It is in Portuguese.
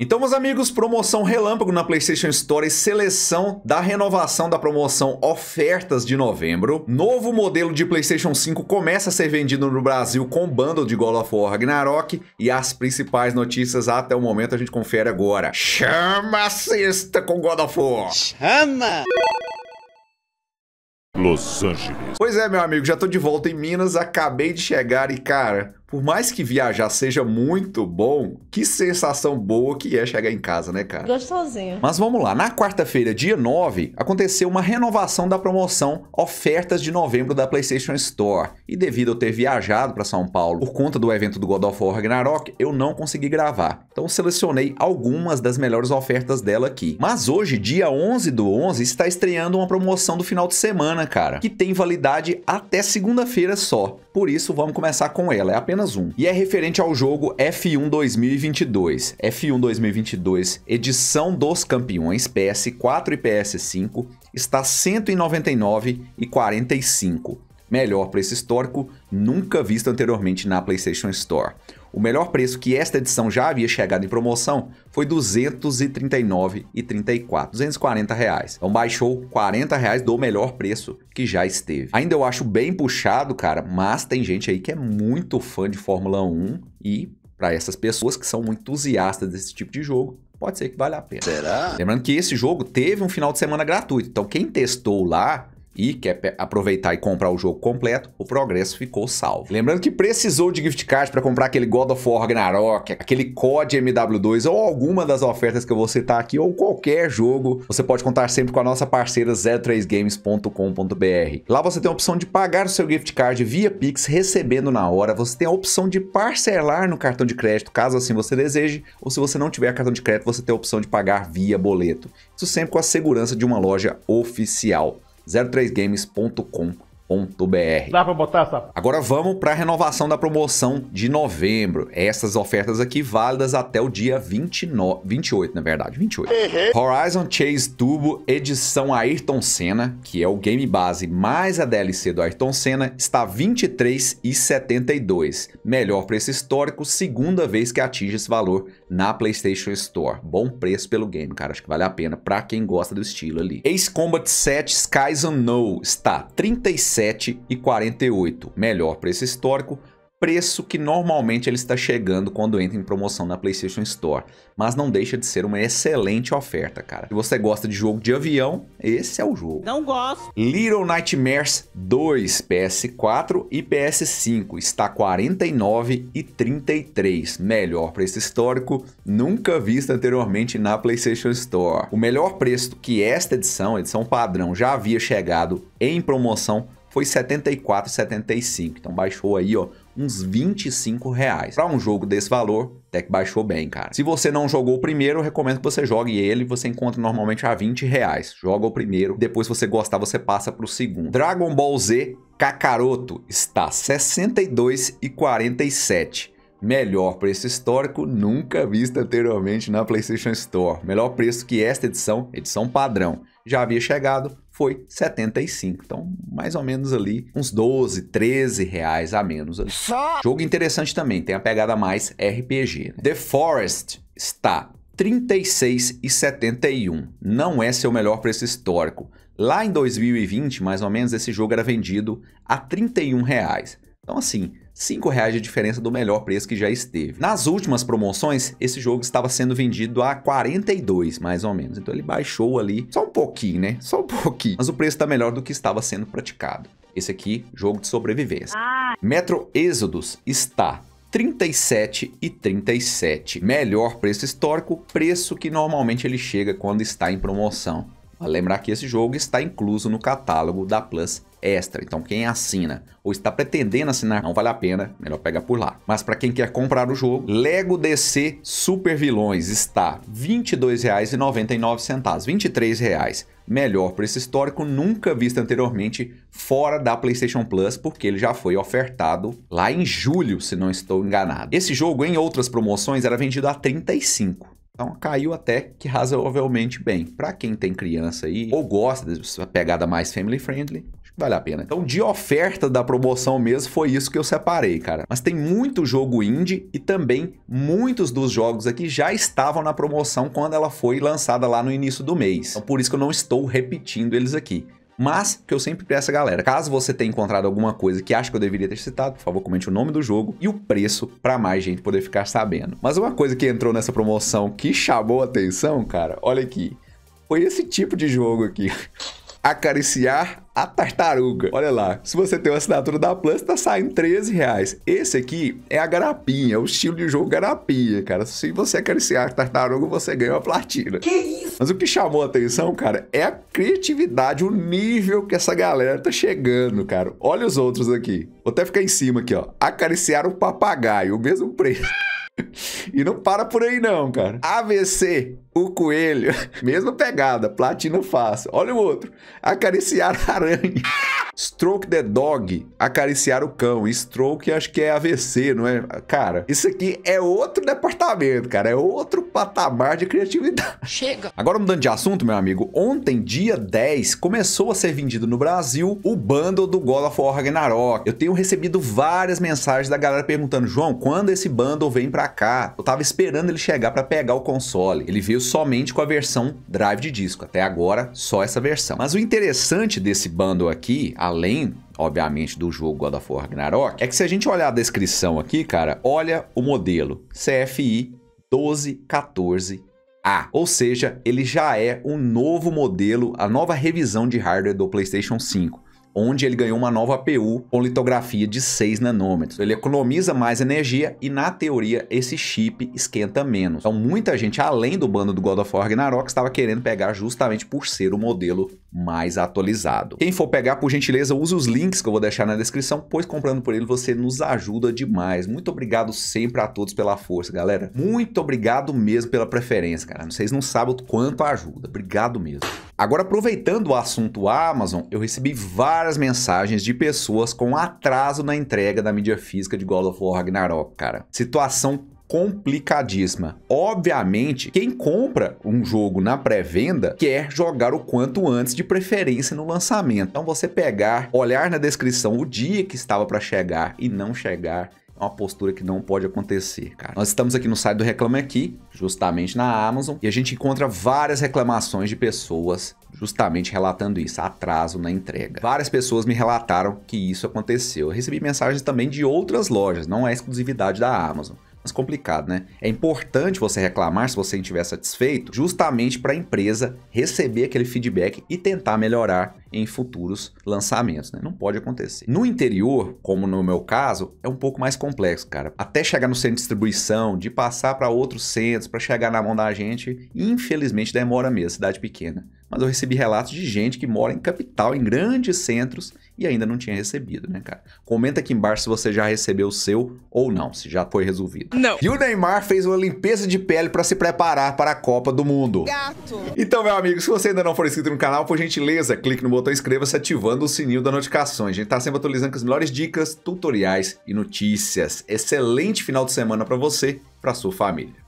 Então, meus amigos, promoção relâmpago na PlayStation Store e seleção da renovação da promoção Ofertas de Novembro. Novo modelo de PlayStation 5 começa a ser vendido no Brasil com bundle de God of War Ragnarok e as principais notícias até o momento a gente confere agora. Chama a sexta com God of War! Chama! Los Angeles. Pois é, meu amigo, já tô de volta em Minas, acabei de chegar e, cara, por mais que viajar seja muito bom, que sensação boa que é chegar em casa, né, cara? Gostosinho. Mas vamos lá, na quarta-feira, dia 9, aconteceu uma renovação da promoção Ofertas de Novembro da PlayStation Store. E devido eu ter viajado para São Paulo por conta do evento do God of War Ragnarok, eu não consegui gravar. Então selecionei algumas das melhores ofertas dela aqui. Mas hoje, dia 11 do 11, está estreando uma promoção do final de semana, cara, que tem validade até segunda-feira só por isso vamos começar com ela, é apenas um. E é referente ao jogo F1 2022. F1 2022, edição dos campeões PS4 e PS5, está 199,45. Melhor preço histórico nunca visto anteriormente na PlayStation Store. O melhor preço que esta edição já havia chegado em promoção foi R$ 239,34, R$ reais. Então baixou R$ reais do melhor preço que já esteve. Ainda eu acho bem puxado, cara, mas tem gente aí que é muito fã de Fórmula 1 e para essas pessoas que são entusiastas desse tipo de jogo, pode ser que valha a pena. Será? Lembrando que esse jogo teve um final de semana gratuito, então quem testou lá e quer aproveitar e comprar o jogo completo, o progresso ficou salvo. Lembrando que precisou de gift card para comprar aquele God of War Ragnarok, aquele COD MW2 ou alguma das ofertas que eu vou citar tá aqui ou qualquer jogo, você pode contar sempre com a nossa parceira 03games.com.br. Lá você tem a opção de pagar o seu gift card via Pix, recebendo na hora. Você tem a opção de parcelar no cartão de crédito, caso assim você deseje, ou se você não tiver cartão de crédito, você tem a opção de pagar via boleto. Isso sempre com a segurança de uma loja oficial. 03games.com.br Dá para botar essa? Agora vamos para a renovação da promoção de novembro. Essas ofertas aqui válidas até o dia 29, 28, na verdade, 28. Uhum. Horizon Chase Turbo edição Ayrton Senna, que é o game base mais a DLC do Ayrton Senna, está 23 e 72. Melhor preço histórico, segunda vez que atinge esse valor na PlayStation Store. Bom preço pelo game, cara. Acho que vale a pena pra quem gosta do estilo ali. Ace Combat 7 Skies Unknown está 37,48. Melhor preço histórico, preço que normalmente ele está chegando quando entra em promoção na PlayStation Store, mas não deixa de ser uma excelente oferta, cara. Se você gosta de jogo de avião, esse é o jogo. Não gosto. Little Nightmares 2 PS4 e PS5 está 49 e 33. Melhor preço histórico nunca visto anteriormente na PlayStation Store. O melhor preço que esta edição, edição padrão, já havia chegado em promoção foi 74, 75. Então baixou aí, ó, uns 25 reais. Para um jogo desse valor, até que baixou bem, cara. Se você não jogou o primeiro, eu recomendo que você jogue ele. Você encontra normalmente a 20 reais. Joga o primeiro, depois se você gostar, você passa para o segundo. Dragon Ball Z Kakaroto está 62 e 47. Melhor preço histórico nunca visto anteriormente na PlayStation Store. Melhor preço que esta edição, edição padrão. Já havia chegado foi 75. Então, mais ou menos ali uns 12, 13 reais a menos. Ali. Jogo interessante também, tem a pegada mais RPG. Né? The Forest está 36,71. Não é seu melhor preço histórico. Lá em 2020, mais ou menos, esse jogo era vendido a 31 reais. Então, assim, R$ reais de diferença do melhor preço que já esteve. Nas últimas promoções, esse jogo estava sendo vendido a 42, mais ou menos. Então ele baixou ali só um pouquinho, né? Só um pouquinho. Mas o preço está melhor do que estava sendo praticado. Esse aqui, jogo de sobrevivência. Ah. Metro Exodus está 37 e 37. Melhor preço histórico, preço que normalmente ele chega quando está em promoção. Vale lembrar que esse jogo está incluso no catálogo da Plus extra. Então, quem assina ou está pretendendo assinar, não vale a pena, melhor pegar por lá. Mas para quem quer comprar o jogo, Lego DC Super Vilões está R$ 22,99, R$ 23,00 melhor preço histórico nunca visto anteriormente fora da PlayStation Plus, porque ele já foi ofertado lá em julho, se não estou enganado. Esse jogo, em outras promoções, era vendido a 35. Então caiu até que razoavelmente bem. Para quem tem criança aí ou gosta dessa pegada mais family friendly, vale a pena. Então, de oferta da promoção mesmo, foi isso que eu separei, cara. Mas tem muito jogo indie e também muitos dos jogos aqui já estavam na promoção quando ela foi lançada lá no início do mês. Então, por isso que eu não estou repetindo eles aqui. Mas, que eu sempre peço a galera, caso você tenha encontrado alguma coisa que acha que eu deveria ter citado, por favor, comente o nome do jogo e o preço para mais gente poder ficar sabendo. Mas uma coisa que entrou nessa promoção que chamou atenção, cara, olha aqui, foi esse tipo de jogo aqui. acariciar a tartaruga. Olha lá, se você tem uma assinatura da Plus, tá saindo 13 reais. Esse aqui é a garapinha, é o estilo de jogo garapinha, cara. Se você acariciar a tartaruga, você ganha uma platina. Que isso? Mas o que chamou a atenção, cara, é a criatividade, o nível que essa galera tá chegando, cara. Olha os outros aqui. Vou até ficar em cima aqui, ó. Acariciar o papagaio, o mesmo preço. e não para por aí não, cara. AVC o coelho. Mesma pegada, platina fácil. Olha o outro. Acariciar a aranha. Stroke the dog, acariciar o cão. Stroke acho que é AVC, não é? Cara, isso aqui é outro departamento, cara. É outro patamar de criatividade. Chega. Agora mudando de assunto, meu amigo. Ontem, dia 10, começou a ser vendido no Brasil o bundle do God of War Ragnarok. Eu tenho recebido várias mensagens da galera perguntando, João, quando esse bundle vem pra cá? Eu tava esperando ele chegar pra pegar o console. Ele veio somente com a versão drive de disco. Até agora, só essa versão. Mas o interessante desse bundle aqui, além obviamente, do jogo God of War Ragnarok, é que se a gente olhar a descrição aqui, cara, olha o modelo CFI 1214 ah, ou seja, ele já é um novo modelo, a nova revisão de hardware do PlayStation 5 onde ele ganhou uma nova APU com litografia de 6 nanômetros. Ele economiza mais energia e, na teoria, esse chip esquenta menos. Então, muita gente, além do bando do God of War Ragnarok, estava querendo pegar justamente por ser o modelo mais atualizado. Quem for pegar, por gentileza, use os links que eu vou deixar na descrição, pois comprando por ele você nos ajuda demais. Muito obrigado sempre a todos pela força, galera. Muito obrigado mesmo pela preferência, cara. Vocês não sabem o quanto ajuda. Obrigado mesmo. Agora, aproveitando o assunto Amazon, eu recebi várias mensagens de pessoas com atraso na entrega da mídia física de God of War Ragnarok, cara. Situação complicadíssima. Obviamente, quem compra um jogo na pré-venda quer jogar o quanto antes, de preferência no lançamento. Então você pegar, olhar na descrição o dia que estava para chegar e não chegar é uma postura que não pode acontecer, cara. Nós estamos aqui no site do Reclame Aqui, justamente na Amazon, e a gente encontra várias reclamações de pessoas justamente relatando isso, atraso na entrega. Várias pessoas me relataram que isso aconteceu. Eu recebi mensagens também de outras lojas, não é exclusividade da Amazon mas complicado, né? É importante você reclamar se você estiver satisfeito, justamente para a empresa receber aquele feedback e tentar melhorar em futuros lançamentos. Né? Não pode acontecer. No interior, como no meu caso, é um pouco mais complexo, cara. Até chegar no centro de distribuição, de passar para outros centros, para chegar na mão da gente, infelizmente demora mesmo, cidade pequena. Mas eu recebi relatos de gente que mora em capital, em grandes centros, e ainda não tinha recebido, né, cara? Comenta aqui embaixo se você já recebeu o seu ou não, se já foi resolvido. Não. E o Neymar fez uma limpeza de pele para se preparar para a Copa do Mundo. Gato. Então, meu amigo, se você ainda não for inscrito no canal, por gentileza, clique no botão inscreva-se ativando o sininho das notificações. A gente tá sempre atualizando com as melhores dicas, tutoriais e notícias. Excelente final de semana para você, para sua família.